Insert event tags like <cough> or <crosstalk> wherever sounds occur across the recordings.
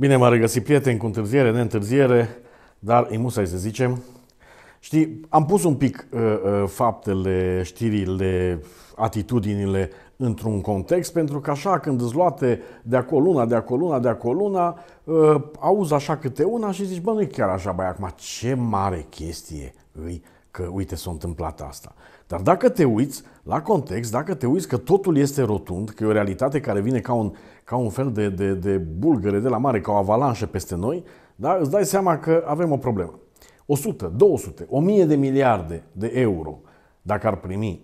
Bine m-a regăsit prieteni cu întârziere, neîntârziere, dar e musai să zicem. Știi, am pus un pic uh, uh, faptele, știrile, atitudinile într-un context, pentru că așa când îți luate de acolo una, de acolo una, de acolo una, uh, auzi așa câte una și zici, bă, nu e chiar așa, băi, acum ce mare chestie îi că uite s-a întâmplat asta. Dar dacă te uiți la context, dacă te uiți că totul este rotund, că e o realitate care vine ca un, ca un fel de, de, de bulgăre de la mare, ca o avalanșă peste noi, da? îți dai seama că avem o problemă. 100, 200, 1000 de miliarde de euro, dacă ar primi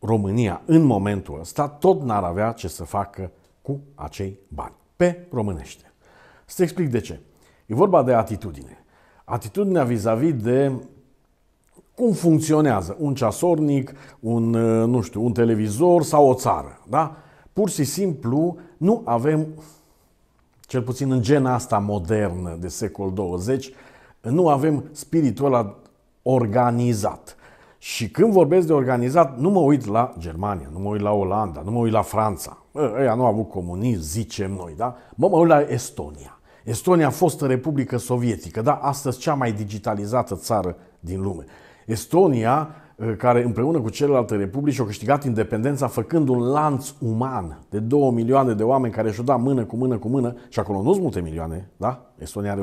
România în momentul ăsta, tot n-ar avea ce să facă cu acei bani. Pe românește. Să explic de ce. E vorba de atitudine. Atitudinea vis-a-vis de cum funcționează un ceasornic, un, uh, nu știu, un televizor sau o țară. Da? Pur și simplu nu avem, cel puțin în gena asta modernă de secol 20, nu avem spiritul ăla organizat. Și când vorbesc de organizat, nu mă uit la Germania, nu mă uit la Olanda, nu mă uit la Franța. Ăia nu au avut comunism, zicem noi, da? Mă, mă uit la Estonia. Estonia a fost Republică Sovietică, da? Astăzi cea mai digitalizată țară din lume. Estonia, eh, care împreună cu celelalte republici au câștigat independența făcând un lanț uman de 2 milioane de oameni care și-au dat mână cu mână cu mână și acolo nu sunt multe milioane, da? Estonia are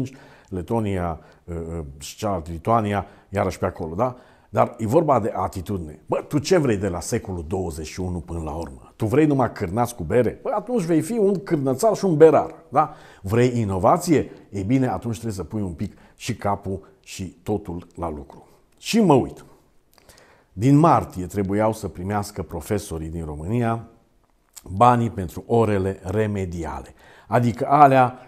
1,5, Letonia eh, eh, și cealaltă Lituania iarăși pe acolo, da? Dar e vorba de atitudine. Bă, tu ce vrei de la secolul 21 până la urmă? Tu vrei numai cârnați cu bere? Bă, atunci vei fi un cârnățar și un berar. Da? Vrei inovație? Ei bine, atunci trebuie să pui un pic și capul și totul la lucru. Și mă uit. Din martie trebuiau să primească profesorii din România banii pentru orele remediale, adică alea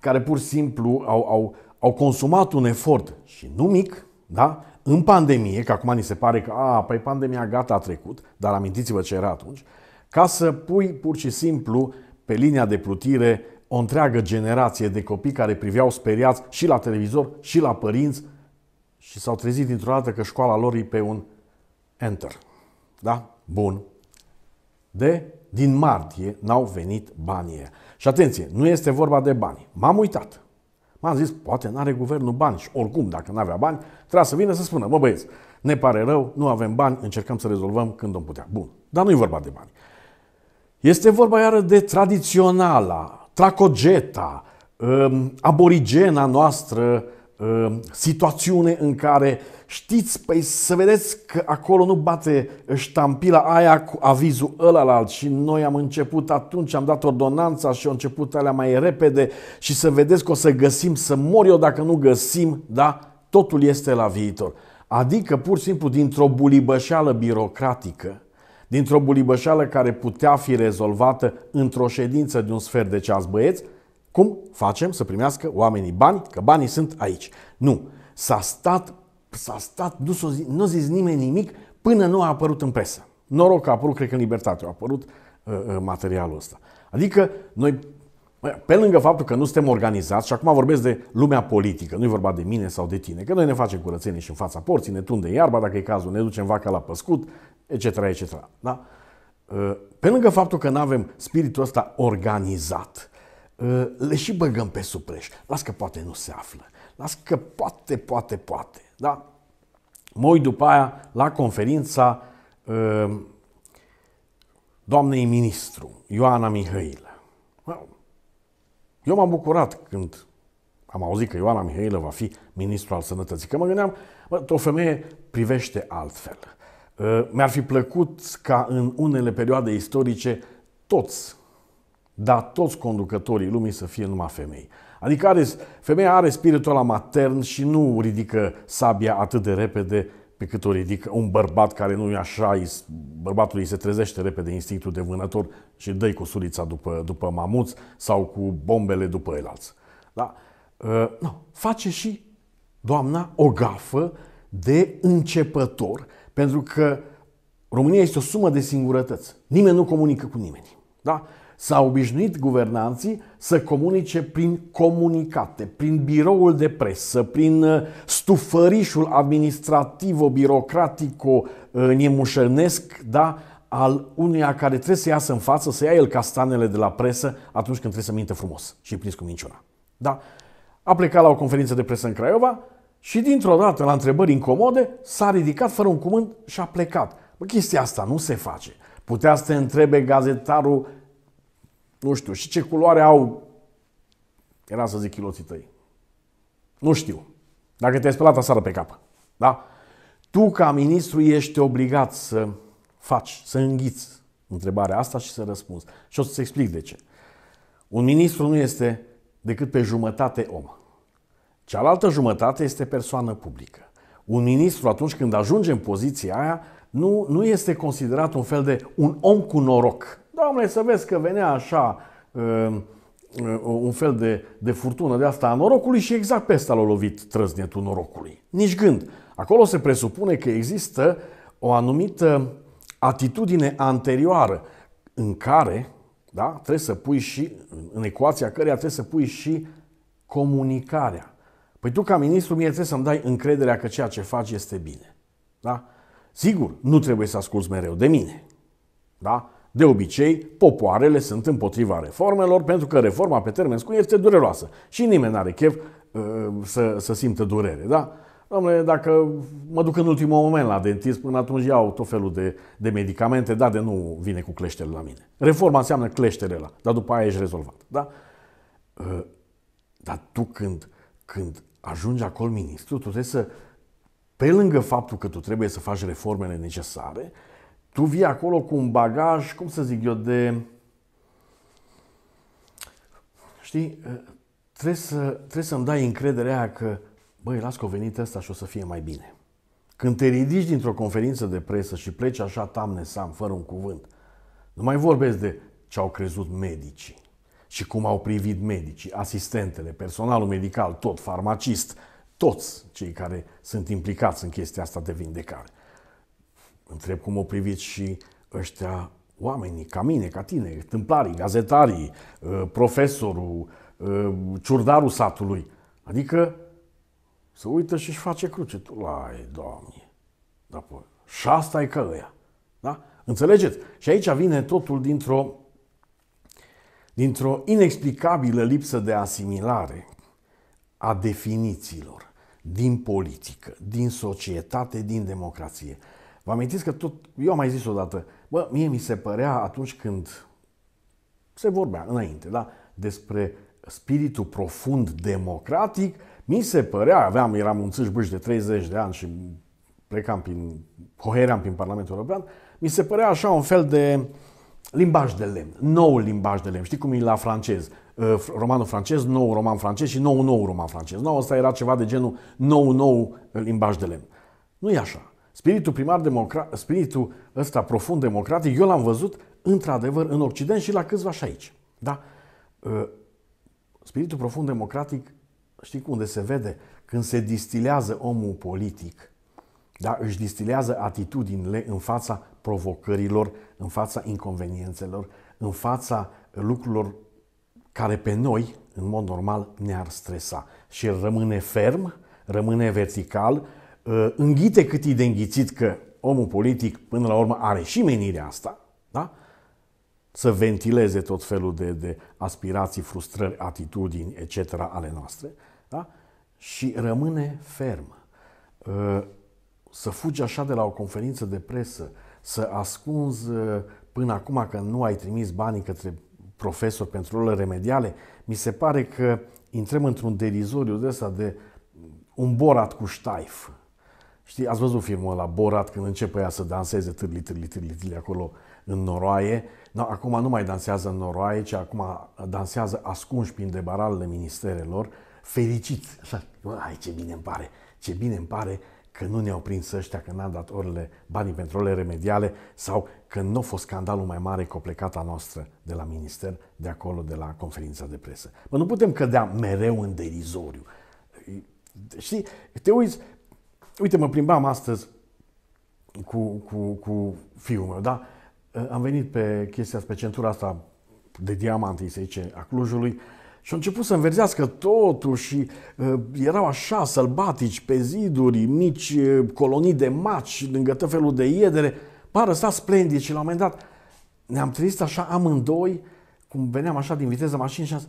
care pur și simplu au, au, au consumat un efort și nu mic, da? în pandemie, că acum ni se pare că a, păi pandemia gata a trecut, dar amintiți-vă ce era atunci, ca să pui pur și simplu pe linia de plutire o întreagă generație de copii care priveau speriați și la televizor, și la părinți, și s-au trezit dintr-o dată că școala lor e pe un enter. Da? Bun. De din martie n-au venit banii aia. Și atenție, nu este vorba de bani. M-am uitat. M-am zis, poate n-are guvernul bani și oricum, dacă n-avea bani, trebuia să vină să spună, mă băieți, ne pare rău, nu avem bani, încercăm să rezolvăm când o putea. Bun, dar nu e vorba de bani. Este vorba iară de tradiționala, tracogeta, ă, aborigena noastră Um, situațiune în care știți, păi să vedeți că acolo nu bate ștampila aia cu avizul ăla la alt și noi am început atunci, am dat ordonanța și au început alea mai repede și să vedeți că o să găsim, să mor eu dacă nu găsim, da? Totul este la viitor. Adică pur și simplu dintr-o bulibășeală birocratică, dintr-o bulibășeală care putea fi rezolvată într-o ședință de un sfert de ceas, băieți, cum facem să primească oamenii bani? Că banii sunt aici. Nu. S-a stat, s-a stat, nu s-a zis, nu a zis nimeni nimic până nu a apărut în presă. Noroc că a apărut, cred că în Libertate a apărut uh, uh materialul ăsta. Adică noi, pe lângă faptul că nu suntem organizați, și acum vorbesc de lumea politică, nu e vorba de mine sau de tine, că noi ne facem curățenie și în fața porții, ne tunde iarba dacă e cazul, ne ducem vaca la păscut, etc. etc. Da? Uh, pe lângă faptul că nu avem spiritul ăsta organizat, le și băgăm pe supreș. Las că poate nu se află. Las că poate, poate, poate. Da? Mă uit după aia la conferința uh, doamnei ministru, Ioana Mihăilă. Eu m-am bucurat când am auzit că Ioana Mihăilă va fi ministru al sănătății, că mă gândeam, bă, o femeie privește altfel. Uh, mi-ar fi plăcut ca în unele perioade istorice toți dar toți conducătorii lumii să fie numai femei. Adică are, femeia are spiritul la matern și nu ridică sabia atât de repede pe cât o ridică un bărbat care nu e așa, bărbatul îi se trezește repede instinctul de vânător și dă cu surița după, după mamuț sau cu bombele după el alți. Da? Uh, nu. Face și doamna o gafă de începător, pentru că România este o sumă de singurătăți. Nimeni nu comunică cu nimeni. Da? S-au obișnuit guvernanții să comunice prin comunicate, prin biroul de presă, prin uh, stufărișul administrativo birocratico uh, nemușănesc da, al unuia care trebuie să iasă în față, să ia el castanele de la presă atunci când trebuie să minte frumos și prins cu minciuna. Da? A plecat la o conferință de presă în Craiova și dintr-o dată, la întrebări incomode, s-a ridicat fără un cuvânt și a plecat. Bă, chestia asta nu se face. Putea să te întrebe gazetarul nu știu, și ce culoare au, era să zic chiloții tăi. Nu știu. Dacă te-ai spălat aseară pe cap. Da? Tu, ca ministru, ești obligat să faci, să înghiți întrebarea asta și să răspunzi. Și o să-ți explic de ce. Un ministru nu este decât pe jumătate om. Cealaltă jumătate este persoană publică. Un ministru, atunci când ajunge în poziția aia, nu, nu este considerat un fel de un om cu noroc. Doamne, să vezi că venea așa uh, uh, un fel de, de furtună de asta a norocului și exact asta l-a lovit trăznetul norocului. Nici gând. Acolo se presupune că există o anumită atitudine anterioară în care da, trebuie să pui și, în ecuația căreia trebuie să pui și comunicarea. Păi tu ca ministru mie trebuie să-mi dai încrederea că ceea ce faci este bine. Da? Sigur, nu trebuie să asculți mereu de mine. Da? De obicei, popoarele sunt împotriva reformelor pentru că reforma pe termen scurt este dureroasă și nimeni nu are chef uh, să, să simtă durere. Da? Domnule, dacă mă duc în ultimul moment la dentist, până atunci iau tot felul de, de medicamente, da, de nu vine cu cleștere la mine. Reforma înseamnă cleștere la, dar după aia ești rezolvat. Da? Uh, dar tu când, când ajungi acolo ministru, tu trebuie să, pe lângă faptul că tu trebuie să faci reformele necesare, tu vii acolo cu un bagaj, cum să zic eu, de... Știi, ă, trebuie, să, trebuie să-mi dai încrederea că, băi, las că o venit ăsta și o să fie mai bine. Când te ridici dintr-o conferință de presă și pleci așa tamne sam, fără un cuvânt, nu mai vorbesc de ce au crezut medicii și cum au privit medicii, asistentele, personalul medical, tot, farmacist, toți cei care sunt implicați în chestia asta de vindecare. Întreb cum o priviți și ăștia oamenii ca mine, ca tine, tâmplarii, gazetarii, ă, profesorul, ă, ciurdarul satului. Adică să uită și își face cruce. Tu lai, Doamne! da, pă, și asta e că Da? Înțelegeți? Și aici vine totul dintr-o dintr-o inexplicabilă lipsă de asimilare a definițiilor din politică, din societate, din democrație. Vă amintiți că tot, eu am mai zis odată, bă, mie mi se părea atunci când se vorbea înainte, da, despre spiritul profund democratic, mi se părea, aveam, eram un țâșbâș de 30 de ani și plecam prin, coheream prin Parlamentul European, mi se părea așa un fel de limbaj de lemn, nou limbaj de lemn, știi cum e la francez, Uh, romanul francez, nou roman francez și nou nou roman francez. Nou ăsta era ceva de genul nou nou uh, limbaj de lemn. Nu e așa. Spiritul primar democrat, spiritul ăsta profund democratic, eu l-am văzut într-adevăr în Occident și la câțiva și aici. Da? Uh, spiritul profund democratic, știi unde se vede? Când se distilează omul politic, da? își distilează atitudinile în fața provocărilor, în fața inconveniențelor, în fața lucrurilor care pe noi, în mod normal, ne-ar stresa. Și el rămâne ferm, rămâne vertical, ă, înghite cât e de înghițit că omul politic, până la urmă, are și menirea asta, da? să ventileze tot felul de, de aspirații, frustrări, atitudini, etc. ale noastre, da? și rămâne ferm. Ă, să fugi așa de la o conferință de presă, să ascunzi ă, până acum că nu ai trimis banii către profesor pentru rolele remediale, mi se pare că intrăm într-un derizoriu de ăsta de un borat cu ștaif. Știi, ați văzut filmul ăla, Borat, când începe ea să danseze târli, târli, târli, târli acolo în noroaie. No, da, acum nu mai dansează în noroaie, ci acum dansează ascunși prin debaralele ministerelor, fericit. Așa, <laughs> ai ce bine îmi pare, ce bine îmi pare că nu ne-au prins ăștia, că n-am dat orele, banii pentru orele remediale sau că nu a fost scandalul mai mare cu plecata noastră de la minister, de acolo, de la conferința de presă. Bă, nu putem cădea mereu în derizoriu. Știi, te uiți, uite, mă plimbam astăzi cu, cu, cu fiul meu, da? Am venit pe chestia, pe centura asta de diamant, îi se zice, a Clujului, uh, și au început să înverzească totul și uh, erau așa sălbatici pe ziduri, mici uh, colonii de maci lângă tot felul de iedere. Pară sta splendid și la un moment dat ne-am trezit așa amândoi, cum veneam așa din viteză mașină și am zis,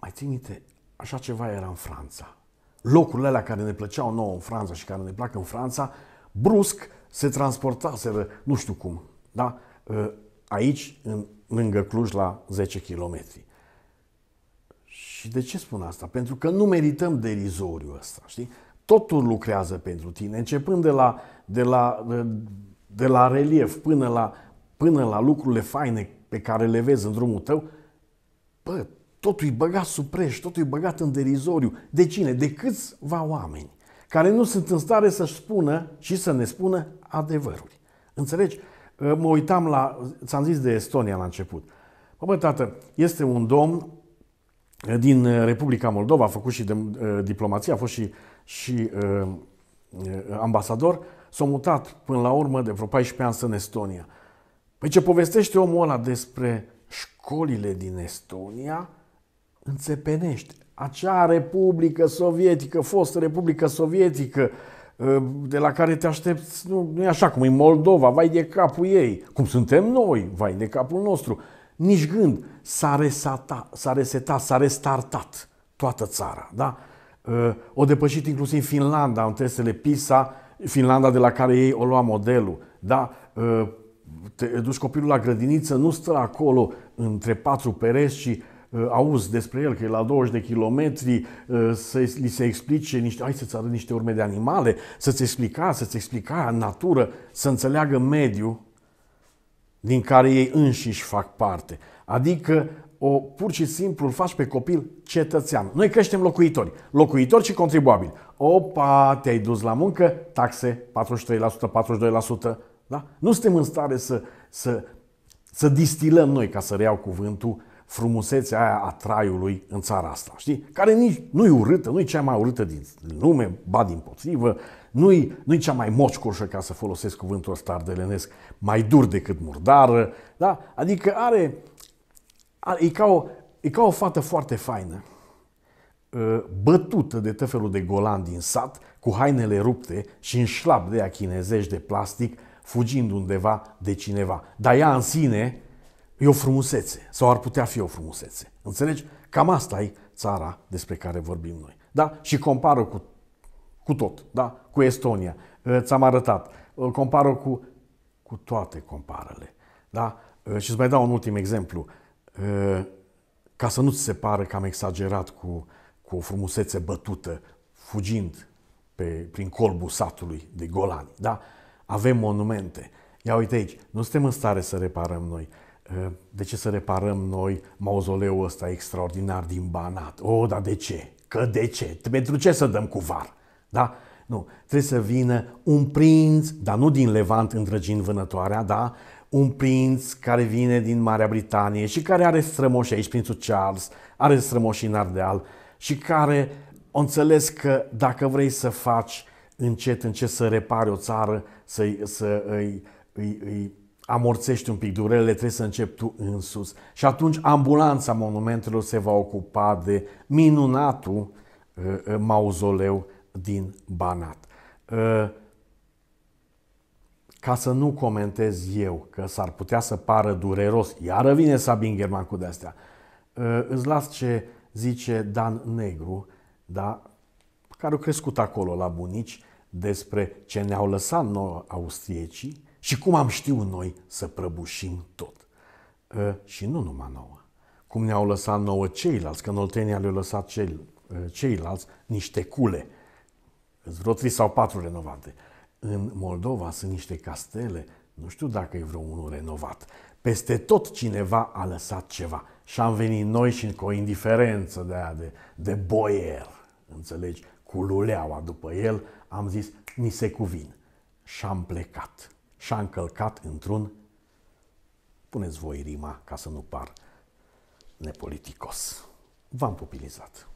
mai ții minte, așa ceva era în Franța. Locurile alea care ne plăceau nouă în Franța și care ne plac în Franța, brusc se transportaseră, nu știu cum, da? Uh, aici, în, lângă Cluj, la 10 km. Și de ce spun asta? Pentru că nu merităm derizoriu ăsta, știi? Totul lucrează pentru tine, începând de la, de la, de la relief până la, până la lucrurile faine pe care le vezi în drumul tău. Bă, totul e băgat sub preș, totul e băgat în derizoriu. De cine? De câțiva oameni care nu sunt în stare să-și spună și să ne spună adevărul. Înțelegi? Mă uitam la, ți-am zis de Estonia la început. Bă, bă tată, este un domn din uh, Republica Moldova, a făcut și de, uh, diplomație, a fost și, și uh, uh, ambasador, s-a mutat până la urmă de vreo 14 ani în Estonia. Păi ce povestește omul ăla despre școlile din Estonia, înțepenește. Acea republică sovietică, fostă republică sovietică, de la care te aștepți, nu, nu e așa cum e Moldova, vai de capul ei, cum suntem noi, vai de capul nostru nici gând. S-a resetat, s-a, resetat, s-a restartat toată țara. Da? Ă, o depășit inclusiv Finlanda în testele PISA, Finlanda de la care ei o lua modelul. Da? Ă, te duci copilul la grădiniță, nu stă acolo între patru pereți și ă, auzi despre el că e la 20 de kilometri, să li se explice niște, hai să-ți arăt niște urme de animale, să-ți explica, să-ți explica natură, să înțeleagă mediul, din care ei înșiși fac parte. Adică o, pur și simplu îl faci pe copil cetățean. Noi creștem locuitori, locuitori și contribuabili. Opa, te-ai dus la muncă, taxe 43%, 42%. Da? Nu suntem în stare să, să, să distilăm noi, ca să reiau cuvântul, frumusețea aia a traiului în țara asta, știi? Care nici nu-i urâtă, nu-i cea mai urâtă din lume, ba din potrivă, nu-i, nu-i cea mai moșcoșă, ca să folosesc cuvântul ăsta ardelenesc, mai dur decât murdară, da? Adică are, are e, ca o, e ca o fată foarte faină, ă, bătută de felul de golan din sat, cu hainele rupte și în șlap de a chinezești de plastic, fugind undeva de cineva. Dar ea în sine, E o frumusețe. Sau ar putea fi o frumusețe. Înțelegi? Cam asta e țara despre care vorbim noi. Da? Și compară cu, cu tot. Da? Cu Estonia. Ți-am arătat. Compară cu, cu toate comparele. Da? Și îți mai dau un ultim exemplu. Ca să nu-ți se pară că am exagerat cu, cu o frumusețe bătută, fugind pe, prin colbul satului de Golani. Da? Avem monumente. Ia uite aici, nu suntem în stare să reparăm noi. Ă, de ce să reparăm noi mauzoleul ăsta extraordinar din Banat? O, oh, dar de ce? Că de ce? Pentru ce să dăm cu var? Da? Nu, trebuie să vină un prinț, dar nu din Levant îndrăgind vânătoarea, da? Un prinț care vine din Marea Britanie și care are strămoși aici, prințul Charles, are strămoși în Ardeal și care o înțeles că dacă vrei să faci încet, încet să repari o țară, să, să îi, îi, îi amorțești un pic durerile, trebuie să începi tu sus. Și atunci ambulanța monumentelor se va ocupa de minunatul uh, uh, mauzoleu din Banat. Uh, ca să nu comentez eu, că s-ar putea să pară dureros, iară vine Sabin German cu de-astea, uh, îți las ce zice Dan Negru, da, care au crescut acolo la bunici, despre ce ne-au lăsat nouă austriecii, și cum am știut noi să prăbușim tot? Ă, și nu numai nouă. Cum ne-au lăsat nouă ceilalți, că în Oltenia le-au lăsat ă, ceilalți niște cule. Vreo trei sau patru renovate. În Moldova sunt niște castele, nu știu dacă e vreo unul renovat. Peste tot cineva a lăsat ceva. Și am venit noi și cu o indiferență de aia de, de boier, înțelegi, cu luleaua după el, am zis, ni se cuvin. Și am plecat și-a încălcat într-un, puneți voi rima ca să nu par nepoliticos. V-am pupilizat.